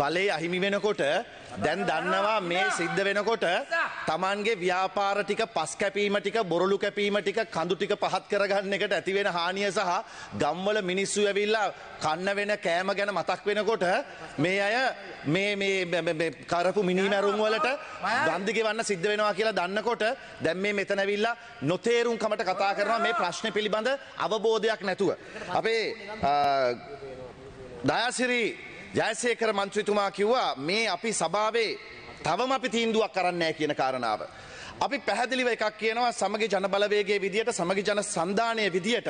බලය අහිමි වෙනකොට දැන් දන්නවා මේ සිද්ධ වෙනකොට තමන්ගේ ව්‍යාපාර ටික පස් කැපීම ටික බොරළු කැපීම ටික කඳු ටික පහත් කරගන්න එකට ඇති වෙන හානිය සහ ගම්වල මිනිස්සු ඇවිල්ලා කන්න වෙන කෑම ගැන මතක් වෙනකොට මේ අය මේ මේ කරපු මිනිමැරුම් වලට ගන්දි ගෙවන්න සිද්ධ වෙනවා කියලා දන්නකොට දැන් මේ මෙතන ඇවිල්ලා නොතේරුම්කමට කතා කරනවා මේ ප්‍රශ්නේ පිළිබඳ අවබෝධයක් නැතුව අපේ දයාසිරි ජයසේකර මන්ත්‍රීතුමා කිව්වා මේ අපි සභාවේ තවම අපි තීන්දුවක් කරන්නේ කියන කාරණාව. අපි පැහැදිලිව එකක් කියනවා සමගි ජන බලවේගයේ විදියට සමගි ජන සන්ධානයේ විදියට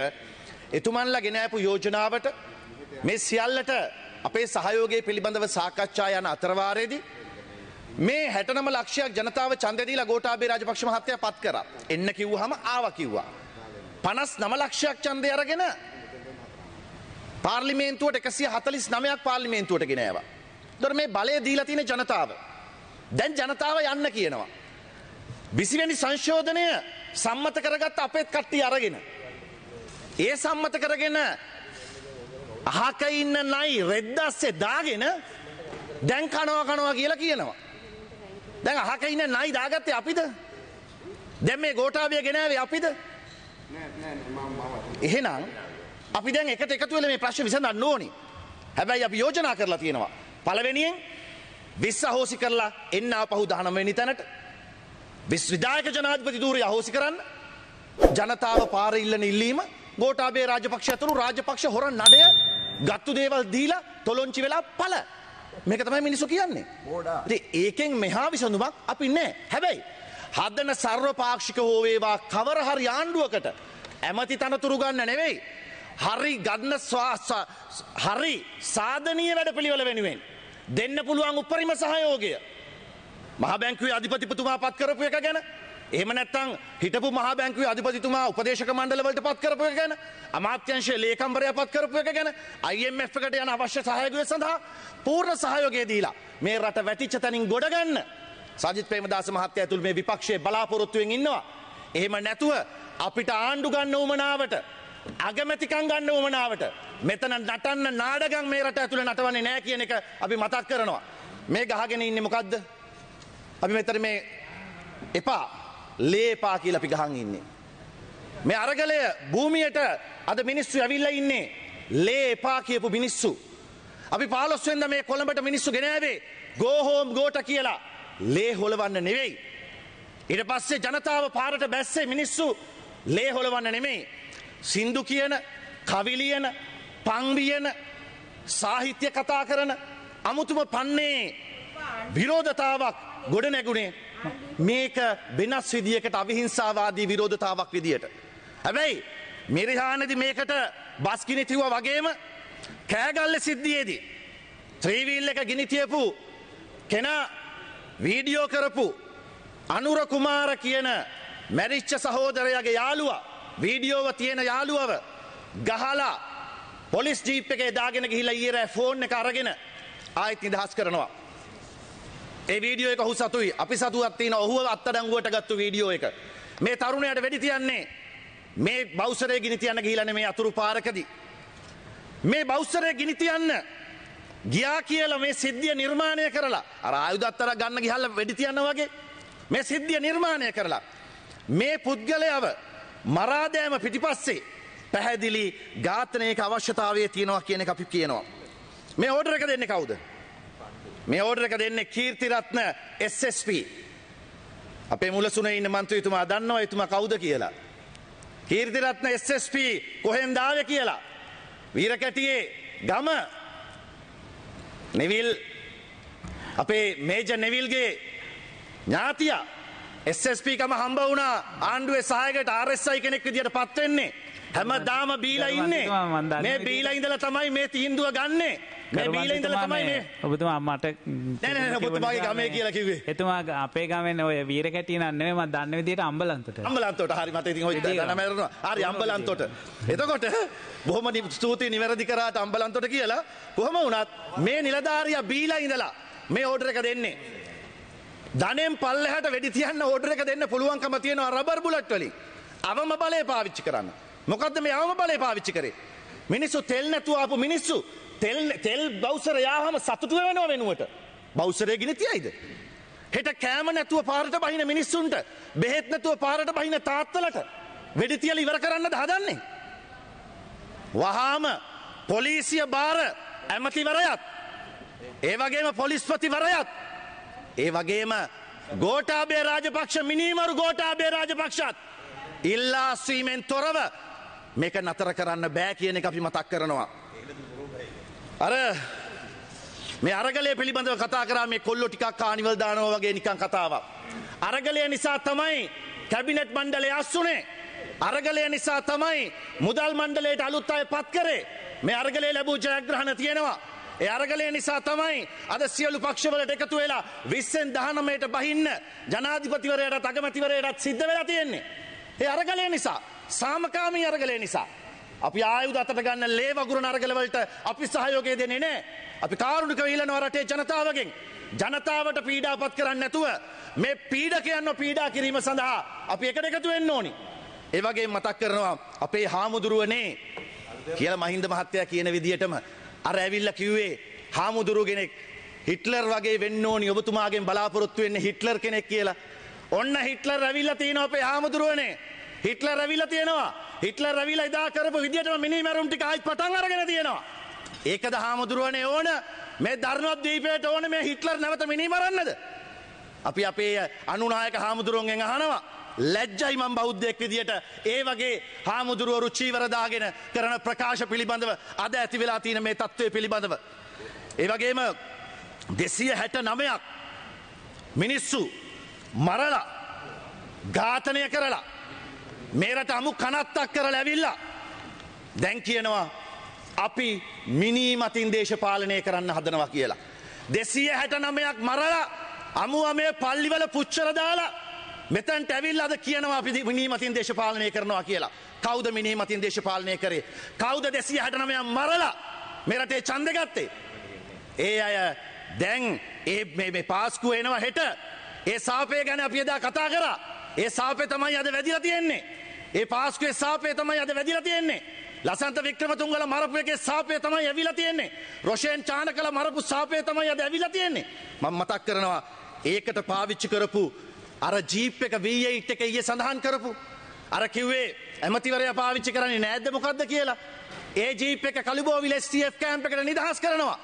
එතුමන්ලා ගෙන ආපු යෝජනාවට මේ සියල්ලට අපේ සහයෝගය පිළිබඳව සාකච්ඡා යන අතරවාරයේදී මේ 69 ලක්ෂයක් ජනතාව ඡන්දය දීලා ගෝඨාභය රාජපක්ෂ මහත්තයා පත් කරා. එන්න කිව්වහම ආවා කිව්වා. 59 ලක්ෂයක් ඡන්දය අරගෙන පාර්ලිමේන්තුවට එකසිය හතලිස් නමයක් පාර්ලිමේන්තුවට ගෙනෑව. දොර මේ බලය දීලා තියෙන ජනතාව. දැන් ජනතාව යන්න කියනවා. විසිවැනි සංශෝධනය සම්මත කරගත් අපේත් කට්ටි අරගෙන. ඒ සම්මත කරගෙන අහක ඉන්න නයි රෙද්දස්සේ දාගෙන දැන් කනවා කනවා කියලා කියනවා. දැන් අහක ඉන්න නයි දාගත්තේ අපිද? දැන් මේ ගෝඨාභය ගෙනාවේ අපිද? එහෙනම් අපි දැන් එකට එකතු වෙලා මේ ප්‍රශ්නේ විසඳන්න ඕනේ. හැබැයි අපි යෝජනා කරලා තියෙනවා. පළවෙනියෙන් විස්ස අහෝසි කරලා එන්න ආපහු 19 වෙනි තැනට විශ්වවිද්‍යාලයක ජනාධිපති ධූරය අහෝසි කරන්න ජනතාව පාර ඉල්ලන ඉල්ලීම ගෝඨාභය රාජපක්ෂ ඇතුළු රාජපක්ෂ හොර නඩය ගත්තු දේවල් දීලා තොලොංචි වෙලා පළ මේක තමයි මිනිස්සු කියන්නේ. ඉතින් ඒකෙන් මෙහා විසඳුමක් අපි නැහැ. හැබැයි හදන සර්ව පාක්ෂික හෝ වේවා කවර හරි ආණ්ඩුවකට ඇමති තනතුරු ගන්න නෙවෙයි හරි ගන්න හරි සාධනීය වැඩපිළිවෙල වෙනුවෙන් දෙන්න පුළුවන් උපරිම සහයෝගය මහා බැංකුවේ අධිපතිතුමා පත් කරපු එක ගැන එහෙම නැත්නම් හිටපු මහා බැංකුවේ අධිපතිතුමා උපදේශක මණ්ඩල වලට පත් කරපු එක ගැන අමාත්‍යංශයේ ලේකම්වරයා පත් කරපු එක ගැන IMF එකට යන අවශ්‍ය සහයෝගය සඳහා පූර්ණ සහයෝගය දීලා මේ රට වැටිච්ච තැනින් ගොඩ ගන්න සජිත් ප්‍රේමදාස මහත්තයා ඇතුළු මේ විපක්ෂයේ බලාපොරොත්තුවෙන් ඉන්නවා එහෙම නැතුව අපිට ආණ්ඩු ගන්න උමනාවට අගමැතිකං ගන්න උමනාවට මෙතන නටන්න නාඩගම් මේ රට ඇතුළ නටවන්නේ නෑ කියන එක අපි මතක් කරනවා. මේ ගහගෙන ඉන්නේ මොකද්ද? අපි මෙතන මේ එපා ලේපා කියලා අපි ගහන් ඉන්නේ. මේ අරගලය භූමියට අද මිනිස්සු ඇවිල්ලා ඉන්නේ ලේපා කියපු මිනිස්සු. අපි 15 වෙනිදා මේ කොළඹට මිනිස්සු ගෙනාවේ go home ගෝට කියලා ලේ හොලවන්න නෙවෙයි. ඊට පස්සේ ජනතාව පාරට බැස්සේ මිනිස්සු ලේ හොලවන්න නෙමෙයි සින්දු කියන කවිලියන පංවියන සාහිත්‍ය කතා කරන අමුතුම පන්නේ විරෝධතාවක් ගොඩ නැගුණේ මේක වෙනස් විදිියකට අවිහිංසාවාදී විරෝධතාවක් විදියට. හැබැයි මිරිහානදි මේකට බස්ගිනිතිව වගේම කෑගල්ල සිද්ධියේදී. ත්‍රීවීල් එක ගිනිතියපු කෙනා වීඩියෝ කරපු අනුර කුමාර කියන මැරිච්ච සහෝදරයගේ යාළුවා වීඩියෝව තියෙන යාළුවව ගහලා පොලිස් ජීප් එකේ දාගෙන ගිහිල්ලා ඊයේ රෑ ෆෝන් එක අරගෙන ආයෙත් නිදහස් කරනවා. ඒ වීඩියෝ එක ඔහු සතුයි. අපි සතුවක් තියෙන ඔහුව අත්අඩංගුවට ගත්තු වීඩියෝ එක. මේ තරුණයාට වෙඩි තියන්නේ මේ බෞසරේ ගිනි තියන්න ගිහිලා නෙමේ අතුරු පාරකදී. මේ බෞසරේ ගිනි තියන්න ගියා කියලා මේ සිද්ධිය නිර්මාණය කරලා අර ආයුධත්තර ගන්න ගිහල්ලා වෙඩි තියන්න වගේ මේ සිද්ධිය නිර්මාණය කරලා මේ පුද්ගලයව මරාදෑම පිටිපස්සේ පැහැදිලි ඝාතනයක අවශ්‍යතාවය තියෙනවා කියන එක අපි කියනවා. මේ ඕඩර් එක දෙන්නේ කවුද? මේ ඕඩර් එක දෙන්නේ කීර්තිරත්න SSP. අපේ මුලසුනේ ඉන්න മന്ത്രിතුමා දන්නවා එතුමා කවුද කියලා. කීර්තිරත්න SSP කොහෙන්ද ආවේ කියලා. වීරකැටියේ ගම නෙවිල් අපේ මේජ නෙවිල්ගේ ඥාතියා SSPකම හම්බ වුණා ආණ්ඩුවේ සහයකට RSI කෙනෙක් විදියට පත් වෙන්නේ. හැමදාම බීලා ඉන්නේ. මේ බීලා ඉඳලා තමයි මේ තීන්දුව ගන්නෙ. මේ බීලා ඉඳලා තමයි මේ ඔබතුමා මට නෑ නෑ ඔබතුමාගේ ගමේ කියලා කිව්වේ. එතුමා අපේ ගමෙන් ඔය වීර කැටියන නෙමෙයි මම දන්න විදියට අම්බලන්තොට. අම්බලන්තොට හරි මට ඉතින් ඔය දන මරනවා. හරි අම්බලන්තොට. එතකොට බොහොම ස්තුතියි නිවැරදි කරාට අම්බලන්තොට කියලා කොහම වුණත් මේ නිලධාරියා බීලා ඉඳලා මේ ඕඩර් එක දෙන්නේ. ධනෙන් පල්ලෙහාට වෙඩි තියන්න ඕඩර් එක දෙන්න පුළුවන්කම තියෙනවා රබර් බුලට් වලින්. අවම බලය පාවිච්චි කරන්න. මොකද්ද මේ අවම බලය පාවිච්චි කරේ? මිනිස්සු තෙල් නැතුව ආපු මිනිස්සු තෙල් තෙල් බවුසර යාවම සතුටු වෙනව වෙනුවට. බවුසරේ ගිනි තියයිද? හෙට කෑම නැතුව පාරට බහින මිනිස්සුන්ට බෙහෙත් නැතුව පාරට බහින තාත්තලට වෙඩි තියලා ඉවර කරන්නද හදන්නේ? වහාම පොලිසිය බාර ඇමතිවරයත් ඒ වගේම පොලිස්පතිවරයත් ඒ වගේම ගෝටාබේ රාජපක්ෂ මිනීමරු ගෝටාබේ රාජපක්ෂත් ඉල්ලාස්වීමෙන් තොරව මේක නතර කරන්න බෑ කියන එක අපි මතක් කරනවා. අර මේ අරගලය පිළිබඳව කතා කරා මේ කොල්ලො ටිකක් කානිවල් දානවා වගේ නිකන් කතාවක්. අරගලය නිසා තමයි කැබිනට් මණ්ඩලය අස්සුනේ. අරගලය නිසා තමයි මුදල් මණ්ඩලයට අලුත් අය පත් කරේ. මේ අරගලේ ලැබූ ජයග්‍රහණ තියෙනවා. ඒ අරගලය නිසා තමයි අද සියලු පක්ෂවලට එකතු වෙලා 20න් 19ට බහින්න ජනාධිපතිවරයාට අගමැතිවරයාට සිද්ධ වෙලා තියෙන්නේ. ඒ අරගලය නිසා සාමකාමී අරගලය නිසා අපි ආයුධ අතට ගන්න ලේ වගුරු නරගලවලට අපි සහයෝගය දෙන්නේ නැහැ. අපි කාරුණිකව ඉල්ලනවා රටේ ජනතාවගෙන්. ජනතාවට පීඩාපත් කරන්නේ නැතුව මේ පීඩකයන්ව පීඩා කිරීම සඳහා අපි එකට එකතු වෙන්න ඕනි. ඒ වගේම මතක් කරනවා අපේ හාමුදුරුවනේ කියලා මහින්ද මහත්තයා කියන විදිහටම අර ඇවිල්ලා කිව්වේ හාමුදුරු කෙනෙක් හිට්ලර් වගේ වෙන්න ඕනි ඔබතුමාගෙන් බලාපොරොත්තු වෙන්නේ හිට්ලර් කෙනෙක් කියලා. ඔන්න හිට්ලර් රැවිල්ලා තියෙනවා අපේ හාමුදුරුවනේ. හිට්ලර් රැවිල්ලා තියෙනවා. හිට්ලර් රැවිල්ලා ඉදා කරපු විදියටම මිනිමරුම් ටික ආයිත් පටන් අරගෙන තියෙනවා. ඒකද හාමුදුරුවනේ ඕන මේ ධර්මද්වීපයට ඕන මේ හිට්ලර් නැවත මිනිමරන්නද? අපි අපේ අනුනායක හාමුදුරුවන්ගෙන් අහනවා. ලැජ්ජයි මං බෞද්ධයෙක් විදියට ඒ වගේ හාමුදුරුවරු චීවරදාගෙන කරන ප්‍රකාශ පිළිබඳව අද ඇති වෙලා තියෙන මේ තත්ත්වය පිළිබඳව. ඒ වගේම දෙසිය හැට නමයක් මිනිස්සු මරලා ඝාතනය කරලා මේරට අමු කනත්තක් කර ලැවිල්ලා දැන් කියනවා අපි මිනීමතින් දේශපාලනය කරන්න හදනවා කියලා. දෙසිය හැට නමයක් මරලා අමුව මේ පල්ලිවල පුච්චර දාලා මෙතැන්ට ඇවිල් අද කියනවා අපි මිනීමතින් දේශපාලනය කරනවා කියලා. කෞද මිනීමතින් දේශපාලනය කරේ. කෞද දෙසිය හැටනමය මරලා මෙරටේ චන්ද ගත්තේ. ඒ අය දැන් ඒ පාස්කු එනවා හෙට ඒ සාපය ගැන අපි එදා කතා කරා. ඒ සාපය තමයි අද වැදිලා තියෙන්නේ. ඒ පාස්කුවේ සාපය තමයි අද වැදිලා තියෙන්නේ. ලසන්ත වික්‍රමතුංගල මරපු එකේ සාපය තමයි ඇවිලා තියෙන්නේ. රොෂෙන් චානකල මරපු සාපය තමයි අද ඇවිලා තියෙන්නේ. මම මතක් කරනවා ඒකට පාවිච්චි කරපු අර ජීප් එක වීයයිට් එක ඊයේ සඳහන් කරපු. අර කිව්වේ ඇමතිවරයා පාවිච්චි කරන්නේ නැද්ද මොකද්ද කියලා. ඒ ජීප් එක කලිබෝවිල STF කැම්ප් එකට නිදහස් කරනවා.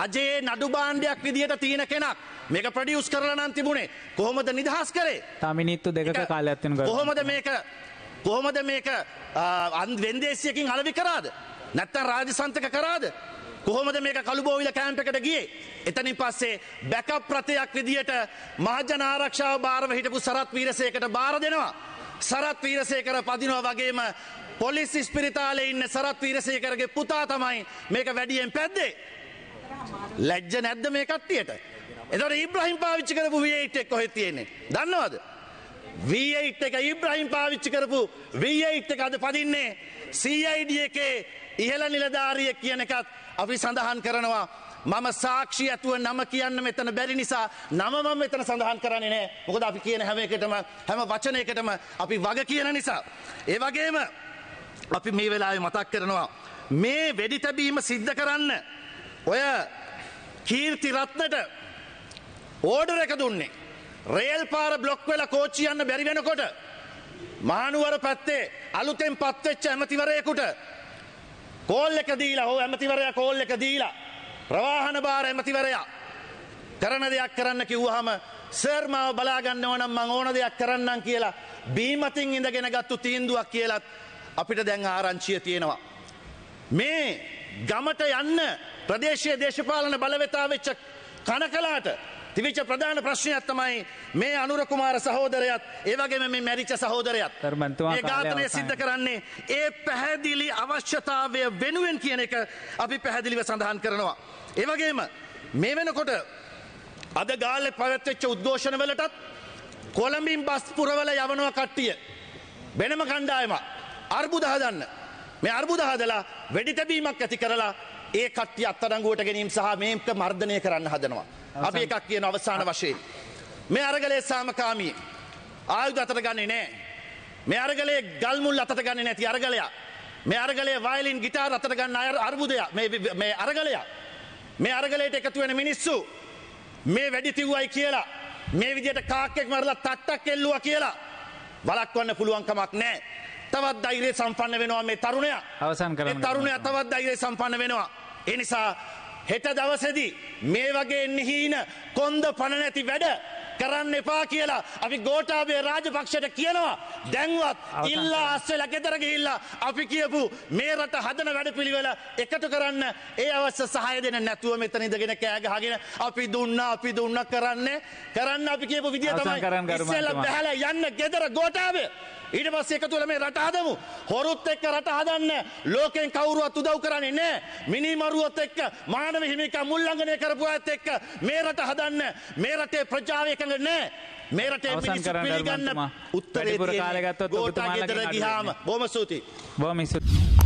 රජයේ නඩු බාණ්ඩයක් විදිහට තියෙන කෙනක් මේක ප්‍රඩියුස් කරලා නම් තිබුණේ කොහොමද නිදහස් කරේ? තමිනිත්තු දෙකක කාලයක් වෙනකොට. කොහොමද මේක කොහොමද මේක අන් වෙන්දේසියකින් අලවි කරාද? නැත්තම් රාජසන්තක කරාද? කොහොමද මේක කළුබෝවිල කැම්ප් එකට ගියේ? එතනින් පස්සේ බැකප් රථයක් විදියට මහජන ආරක්ෂාව බාරව හිටපු සරත් වීරසේකර බාර දෙනවා. සරත් වීරසේකර පදිනවා වගේම පොලිස් ඉස්පිරිතාලේ ඉන්න සරත් වීරසේකරගේ පුතා තමයි මේක වැඩියෙන් පැද්දේ. ලැජ්ජ නැද්ද මේ කට්ටියට? එතකොට ඉබ්‍රහීම් පාවිච්චි කරපු V8 එක කොහෙද තියෙන්නේ? දන්නවද? V8 එක ඉබ්‍රහීම් පාවිච්චි කරපු V8 එක අද පදින්නේ CID එකේ ඉහළ නිලධාරිය කියන එකත් අපි සඳහන් කරනවා. මම සාක්ෂි ඇතුව නම කියන්න මෙතන බැරි නිසා නම මම මෙතන සඳහන් කරන්නේ නෑ. මොකද අපි කියන හැම එකටම හැම වචනයකටම අපි වග කියන නිසා. ඒ වගේම අපි මේ වෙලාවේ මතක් කරනවා මේ වෙඩි තැබීම සිද්ධ කරන්න ඔය කීර්ති රත්නට ඕඩර් එක දුන්නේ. රේල් පාර බ්ලොක් වෙලා කෝච්චි යන්න බැරි වෙනකොට මහනුවර පැත්තේ අලුතෙන් පත්වෙච්ච ඇමතිවරයෙකුට කෝල් එක දීලා හෝ ඇමතිවරයා කෝල් එක දීලා ප්‍රවාහන භාර ඇමතිවරයා කරන දෙයක් කරන්න කිව්වහම සර් මාව බලා ගන්න ඕන නම් මං ඕන දෙයක් කරන්නම් කියලා බීමතින් ඉඳගෙන ගත්තු තීන්දුවක් කියලත් අපිට දැන් ආරංචිය තියෙනවා මේ ගමට යන්න ප්‍රදේශීය දේශපාලන බලවේතා වෙච්ච කනකලාට තිවිච්ච ප්‍රධාන ප්‍රශ්නයක් තමයි මේ අනුර කුමාර සහෝදරයත් ඒ වගේම මේ මැරිච්ච සහෝදරයත් මේ ඝාතනය සිද්ධ කරන්නේ ඒ පැහැදිලි අවශ්‍යතාවය වෙනුවෙන් කියන එක අපි පැහැදිලිව සඳහන් කරනවා. ඒ වගේම මේ වෙනකොට අද ගාල්ලේ පැවැත්වෙච්ච උද්ඝෝෂණවලටත් කොළඹින් බස් පුරවල යවනවා කට්ටිය වෙනම කණ්ඩායමක් අර්බුද හදන්න මේ අර්බුද හදලා වෙඩි තැබීමක් ඇති කරලා ඒ කට්ටිය අත්අඩංගුවට ගැනීම සහ මේක මර්ධනය කරන්න හදනවා අපි එකක් කියන අවසාන වශයෙන්. මේ අරගලේ සාමකාමී ආයුධ අතට ගන්නේ නෑ. මේ අරගලේ ගල්මුල් අතට ගන්න නැති අරගලයා. මේ අරගලේ වයිලින් ගිටාර අතට ගන්න අය අර්බුදය මේ අරගලයා. මේ අරගලයට එකතු වෙන මිනිස්සු මේ වැඩි තිව්වයි කියලා මේ විදියට කාක්කෙක් මරලා තට්ටක් එල්ලුවා කියලා වලක්වන්න පුළුවන් කමක් නැහැ. තවත් ධෛර්යය සම්පන්න වෙනවා මේ තරුණයා. අවසන් කරන්න. ඒ තරුණයා තවත් ධෛර්යය සම්පන්න වෙනවා. ඒ නිසා හෙට දවසදි මේ වගේ නිහීන කොන්ද පණනැති වැඩ කරන්න එපා කියලා අපි ගෝටාබේ රාජපක්ෂයට කියනවා දැන්වත් ඉල්ලා අස්සෙලා ගෙදර ගිහිල්ලා අපි කියපු මේ රට හදන වැඩපිළිවෙල එකතු කරන්න ඒ අවශ්‍ය සහාය දෙන්න නැතුව මෙතන ඉඳගෙන කෑ ගහගෙන අපි දුන්නා අපි දුන්නා කරන්නේ කරන්න අපි කියපු විදිය තමයි ඉස්සෙල්ලා බහැලා යන්න ගෙදර ගෝටාබේ ඊට පස්සේ එකතු වෙලා මේ රට හදමු. හොරුත් එක්ක රට හදන්න ලෝකෙන් කවුරුවත් උදව් කරන්නේ නැහැ. මිනිමරුවොත් එක්ක මානව හිමිකම් උල්ලංඝනය කරපු අයත් එක්ක මේ රට හදන්න මේ රටේ ප්‍රජාව එකඟ නැහැ. මේ රටේ මිනිස්සු පිළිගන්න උත්තරේ තියෙන ගෝඨාගෙදර ගියාම බොහොම ස්තුතියි. බොහොම ස්තුතියි.